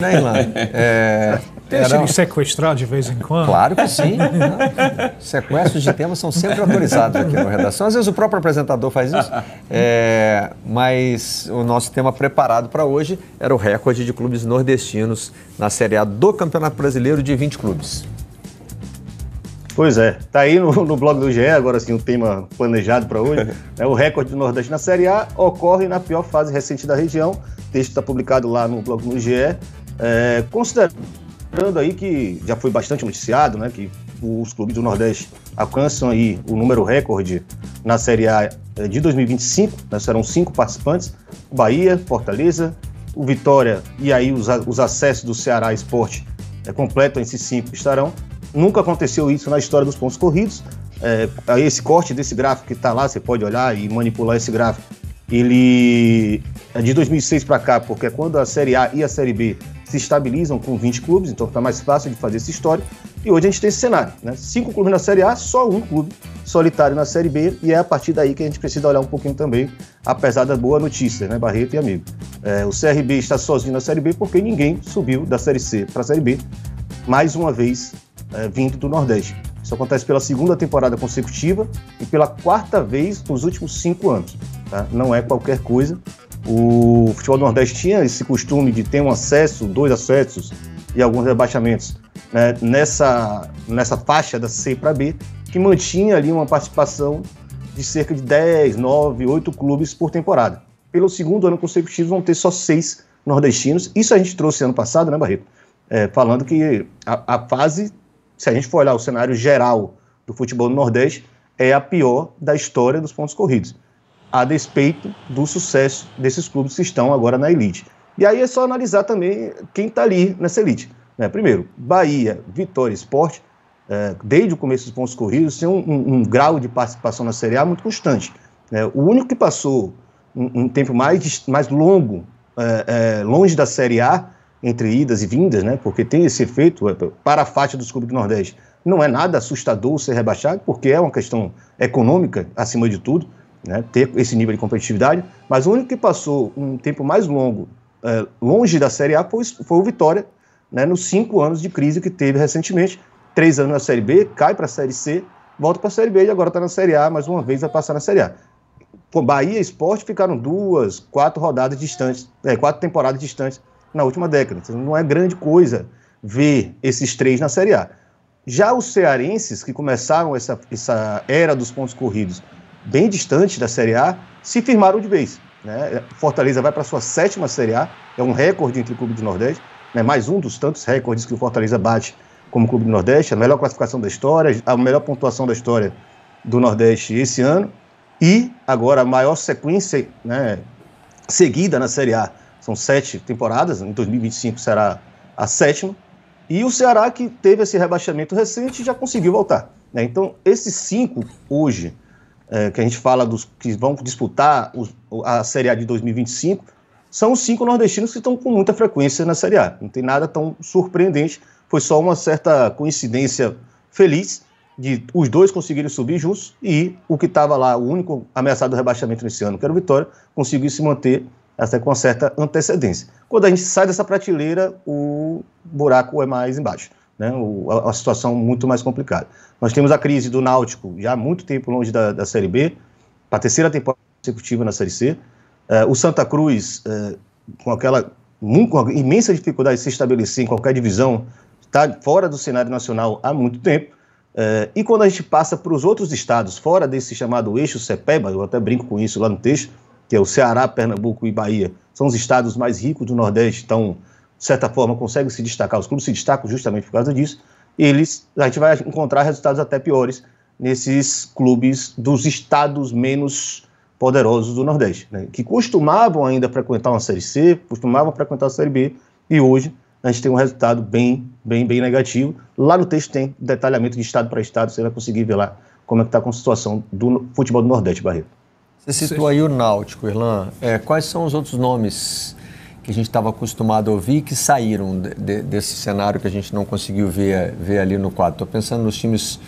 né, Ilan? É, Deixa era... ele sequestrar de vez em quando. Claro que sim. Sequestros de temas são sempre autorizados aqui no Redação. Às vezes o próprio apresentador faz isso. É, mas o nosso tema preparado para hoje era o recorde de clubes nordestinos na Série A do Campeonato Brasileiro de 20 clubes. Pois é, tá aí no, no blog do GE, agora sim, o um tema planejado para hoje. Né? O recorde do Nordeste na Série A ocorre na pior fase recente da região. O texto está publicado lá no blog do GE. É, considerando aí que já foi bastante noticiado, né, que os clubes do Nordeste alcançam aí o número recorde na Série A é, de 2025, né, serão cinco participantes, Bahia, Fortaleza, o Vitória e aí os, os acessos do Ceará Esporte é, completam esses cinco estarão. Nunca aconteceu isso na história dos pontos corridos. É, esse corte desse gráfico que está lá, você pode olhar e manipular esse gráfico. Ele é de 2006 para cá, porque é quando a Série A e a Série B se estabilizam com 20 clubes, então está mais fácil de fazer essa história. E hoje a gente tem esse cenário, né? Cinco clubes na Série A, só um clube solitário na Série B, e é a partir daí que a gente precisa olhar um pouquinho também, apesar da boa notícia, né, Barreto e amigo. É, o CRB está sozinho na Série B porque ninguém subiu da Série C para a Série B, mais uma vez é, vindo do Nordeste. Isso acontece pela segunda temporada consecutiva e pela quarta vez nos últimos cinco anos. Tá? Não é qualquer coisa. O futebol do Nordeste tinha esse costume de ter um acesso, dois acessos e alguns rebaixamentos né, nessa, nessa faixa da C para B, que mantinha ali uma participação de cerca de 10, 9, 8 clubes por temporada. Pelo segundo ano consecutivo vão ter só seis nordestinos. Isso a gente trouxe ano passado, né, Barreto? É, falando que a, a fase, se a gente for olhar o cenário geral do futebol do Nordeste, é a pior da história dos pontos corridos a despeito do sucesso desses clubes que estão agora na elite. E aí é só analisar também quem está ali nessa elite. Né? Primeiro, Bahia, Vitória Esporte, é, desde o começo dos pontos corridos, tem um, um, um, grau de participação na Série A muito constante. Né? O único que passou um, um tempo mais, mais longo, é, é, longe da Série A, entre idas e vindas, né? porque tem esse efeito é, para a faixa dos clubes do Nordeste. Não é nada assustador ser rebaixado, porque é uma questão econômica, acima de tudo né, ter esse nível de competitividade, mas o único que passou um tempo mais longo é, longe da Série A foi, foi o Vitória, né, nos cinco anos de crise que teve recentemente. Três anos na Série B, cai para a Série C, volta para a Série B e agora está na Série A, mais uma vez vai passar na Série A. Com Bahia e Esporte ficaram duas, quatro rodadas distantes, é, quatro temporadas distantes na última década. Então, não é grande coisa ver esses três na Série A. Já os cearenses, que começaram essa, essa era dos pontos corridos bem distante da Série A, se firmaram de vez. Né? Fortaleza vai para sua sétima Série A, é um recorde entre clube do Nordeste, né? mais um dos tantos recordes que o Fortaleza bate como clube do Nordeste, a melhor classificação da história, a melhor pontuação da história do Nordeste esse ano, e agora a maior sequência né, seguida na Série A. São sete temporadas, em 2025 será a sétima, e o Ceará, que teve esse rebaixamento recente, já conseguiu voltar. Né? Então, esses cinco hoje é, que a gente fala dos que vão disputar a Série A de 2025, são os cinco nordestinos que estão com muita frequência na Série A. Não tem nada tão surpreendente, foi só uma certa coincidência feliz de os dois conseguirem subir juntos e o que estava lá, o único ameaçado do rebaixamento nesse ano, que era o Vitória, conseguiu se manter até com certa antecedência. Quando a gente sai dessa prateleira, o buraco é mais embaixo né, a, situação muito mais complicada. Nós temos a crise do Náutico já há muito tempo longe da, da Série B, para a terceira temporada consecutiva na Série C. Uh, o Santa Cruz, uh, com aquela com imensa dificuldade de se estabelecer em qualquer divisão, está fora do cenário nacional há muito tempo. Uh, e quando a gente passa para os outros estados, fora desse chamado eixo CEPEBA, eu até brinco com isso lá no texto, que é o Ceará, Pernambuco e Bahia, são os estados mais ricos do Nordeste, estão de certa forma, conseguem se destacar, os clubes se destacam justamente por causa disso, eles, a gente vai encontrar resultados até piores nesses clubes dos estados menos poderosos do Nordeste, né, que costumavam ainda frequentar uma Série C, costumavam frequentar a Série B, e hoje a gente tem um resultado bem, bem, bem negativo. Lá no texto tem detalhamento de estado para estado, você vai conseguir ver lá como é que está a situação do futebol do Nordeste, Barreto. Você citou aí o Náutico, Irlan. É, quais são os outros nomes que a gente estava acostumado a ouvir que saíram de, de, desse cenário que a gente não conseguiu ver, ver ali no quadro. Estou pensando nos times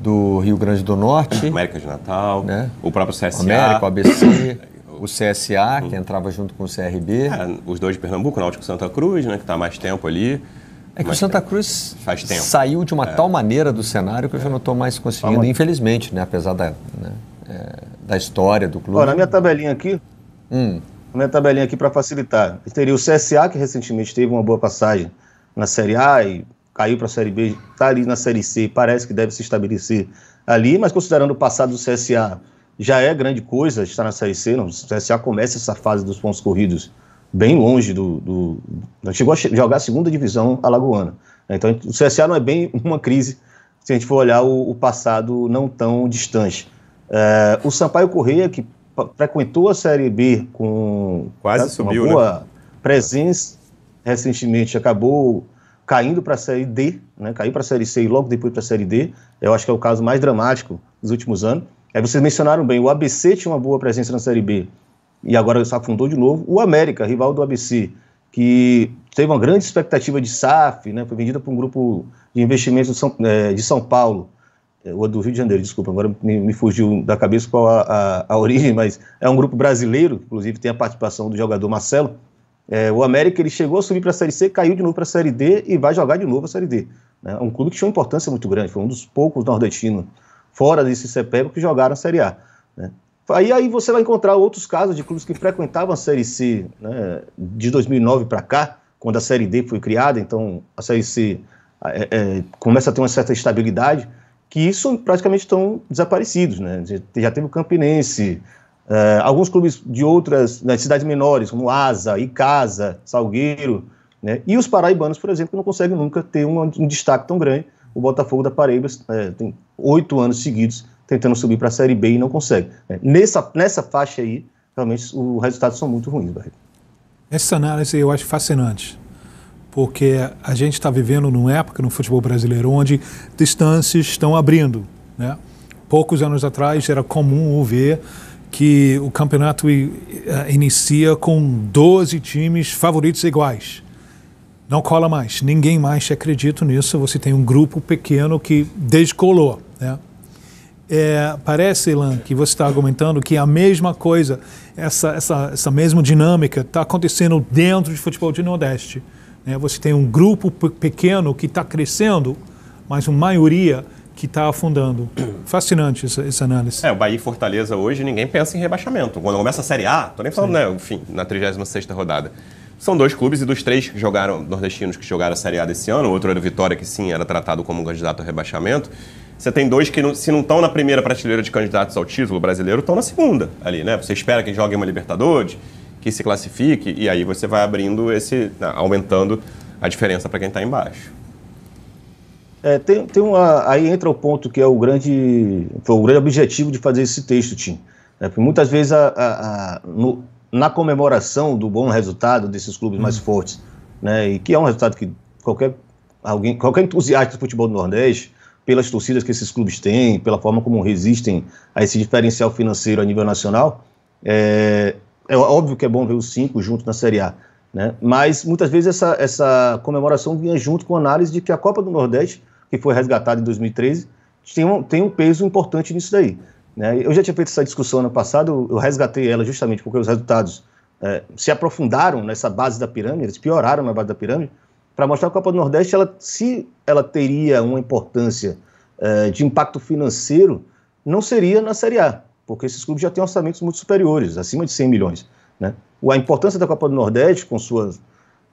do Rio Grande do Norte. América de Natal, né? o próprio CSA. América, o ABC. o CSA, uhum. que entrava junto com o CRB. É, os dois de Pernambuco, o Náutico Santa Cruz, né, que está mais tempo ali. É que o Santa Cruz faz tempo. saiu de uma é. tal maneira do cenário que eu já não estou mais conseguindo, infelizmente, né, apesar da, né, é, da história do clube. Olha, na minha tabelinha aqui, hum minha tabelinha aqui para facilitar. Teria o CSA, que recentemente teve uma boa passagem na Série A e caiu para a Série B, está ali na Série C, parece que deve se estabelecer ali, mas considerando o passado do CSA, já é grande coisa estar na Série C. Não, o CSA começa essa fase dos pontos corridos bem longe do. do chegou a jogar a segunda divisão alagoana. Então, o CSA não é bem uma crise se a gente for olhar o, o passado não tão distante. É, o Sampaio Correia, que frequentou a Série B com quase tá, subiu, uma né? boa né? presença. Recentemente acabou caindo para a Série D, né? caiu para a Série C e logo depois para a Série D. Eu acho que é o caso mais dramático dos últimos anos. Aí vocês mencionaram bem, o ABC tinha uma boa presença na Série B e agora se afundou de novo. O América, rival do ABC, que teve uma grande expectativa de SAF, né? foi vendida para um grupo de investimentos de São, é, de São Paulo ou do Rio de Janeiro, desculpa, agora me, me fugiu da cabeça qual a, a, a, origem, mas é um grupo brasileiro, inclusive tem a participação do jogador Marcelo. É, o América ele chegou a subir para a Série C, caiu de novo para a Série D e vai jogar de novo a Série D. Né? É um clube que tinha uma importância muito grande, foi um dos poucos nordestinos fora desse CPEB que jogaram a Série A. Né? Aí, aí você vai encontrar outros casos de clubes que frequentavam a Série C né, de 2009 para cá, quando a Série D foi criada, então a Série C é, é, começa a ter uma certa estabilidade que isso praticamente estão desaparecidos, né? Já teve o Campinense, eh, alguns clubes de outras né, cidades menores, como Asa, Icasa, Salgueiro, né? E os paraibanos, por exemplo, não conseguem nunca ter um, um destaque tão grande. O Botafogo da Paraíba eh, tem oito anos seguidos tentando subir para a Série B e não consegue. Né? Nessa, nessa faixa aí, realmente os resultados são muito ruins, Barreto. Essa análise eu acho fascinante porque a gente está vivendo numa época no futebol brasileiro onde distâncias estão abrindo. Né? Poucos anos atrás era comum ver que o campeonato eh, inicia com 12 times favoritos iguais. Não cola mais, ninguém mais acredita nisso. Você tem um grupo pequeno que descolou. Né? É, parece, Ilan, que você está argumentando que a mesma coisa, essa, essa, essa mesma dinâmica está acontecendo dentro de futebol de Nordeste. Né? Você tem um grupo pequeno que está crescendo, mas uma maioria que está afundando. Fascinante essa, essa, análise. É, o Bahia e Fortaleza hoje ninguém pensa em rebaixamento. Quando começa a Série A, tô nem falando, né, enfim, na 36ª rodada. São dois clubes e dos três que jogaram, nordestinos que jogaram a Série A desse ano, o outro era o Vitória, que sim, era tratado como um candidato a rebaixamento. Você tem dois que, se não estão na primeira prateleira de candidatos ao título brasileiro, estão na segunda ali, né? Você espera que joguem uma Libertadores, que se classifique, e aí você vai abrindo esse. Né, aumentando a diferença para quem está embaixo. É, tem, tem uma, aí entra o ponto que é o grande, foi o grande objetivo de fazer esse texto, Tim. É, porque muitas vezes a, a, a no, na comemoração do bom resultado desses clubes mais uhum. fortes, né, e que é um resultado que qualquer, alguém, qualquer entusiasta do futebol do Nordeste, pelas torcidas que esses clubes têm, pela forma como resistem a esse diferencial financeiro a nível nacional, é, é óbvio que é bom ver os cinco juntos na Série A, né? mas muitas vezes essa, essa comemoração vinha junto com a análise de que a Copa do Nordeste, que foi resgatada em 2013, tem um, tem um peso importante nisso daí. Né? Eu já tinha feito essa discussão ano passado, eu resgatei ela justamente porque os resultados é, se aprofundaram nessa base da pirâmide, eles pioraram na base da pirâmide, para mostrar que a Copa do Nordeste, ela, se ela teria uma importância é, de impacto financeiro, não seria na Série A porque esses clubes já têm orçamentos muito superiores, acima de 100 milhões. Né? A importância da Copa do Nordeste, com suas,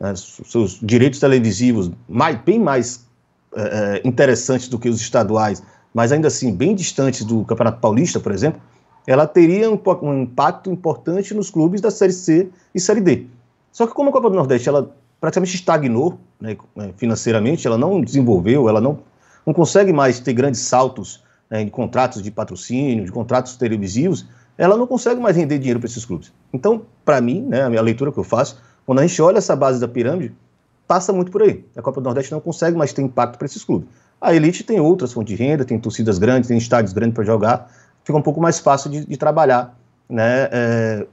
né, seus direitos televisivos mais, bem mais é, é, interessantes do que os estaduais, mas ainda assim bem distantes do Campeonato Paulista, por exemplo, ela teria um, um impacto importante nos clubes da Série C e Série D. Só que como a Copa do Nordeste ela praticamente estagnou né, é, financeiramente, ela não desenvolveu, ela não, não consegue mais ter grandes saltos né, de contratos de patrocínio, de contratos televisivos, ela não consegue mais render dinheiro para esses clubes. Então, para mim, né, a minha leitura que eu faço, quando a gente olha essa base da pirâmide, passa muito por aí. A Copa do Nordeste não consegue mais ter impacto para esses clubes. A elite tem outras fontes de renda, tem torcidas grandes, tem estádios grandes para jogar, fica um pouco mais fácil de, de trabalhar, né, é,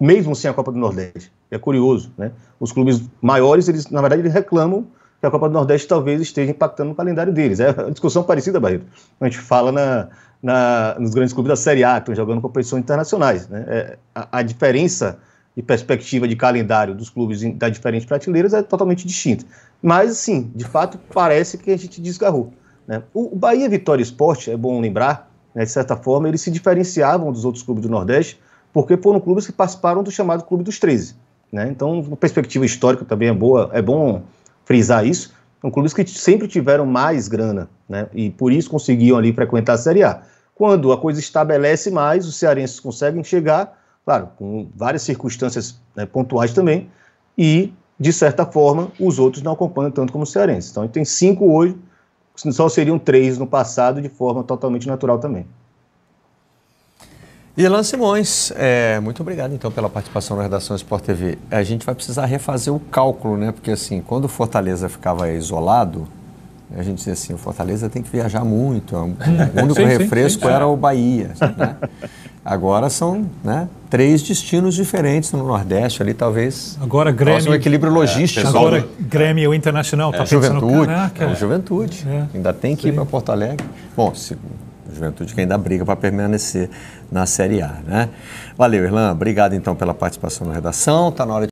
mesmo sem a Copa do Nordeste. É curioso, né? Os clubes maiores, eles na verdade, eles reclamam que a Copa do Nordeste talvez esteja impactando no calendário deles. É uma discussão parecida, Barreto. A gente fala na, na, nos grandes clubes da Série A, que estão jogando competições internacionais. Né? É, a, a, diferença de perspectiva de calendário dos clubes das diferentes prateleiras é totalmente distinta. Mas, sim, de fato, parece que a gente desgarrou. Né? O, o Bahia Vitória Esporte, é bom lembrar, né, de certa forma, eles se diferenciavam dos outros clubes do Nordeste, porque foram clubes que participaram do chamado Clube dos 13. Né? Então, uma perspectiva histórica também é boa, é bom frisar isso, são clubes que sempre tiveram mais grana, né? E por isso conseguiam ali frequentar a Série A. Quando a coisa estabelece mais, os cearenses conseguem chegar, claro, com várias circunstâncias né, pontuais também, e de certa forma os outros não acompanham tanto como os cearenses. Então, a gente tem cinco hoje, só seriam três no passado, de forma totalmente natural também. E Simões, é, muito obrigado então pela participação na redação Sport TV. A gente vai precisar refazer o cálculo, né? Porque assim, quando o Fortaleza ficava isolado, a gente dizia assim, o Fortaleza tem que viajar muito. É é, o único sim, refresco sim, sim, era o Bahia. Né? Agora são né, três destinos diferentes no Nordeste ali, talvez. Agora Grêmio. um equilíbrio é, logístico. É, agora Grêmio Internacional está é, pensando né? Juventude. é, Juventude. É, Ainda tem que ir para Porto Alegre. Bom, se, Juventude que ainda briga para permanecer na Série A. Né? Valeu, Irlan. Obrigado então pela participação na redação. Está na hora de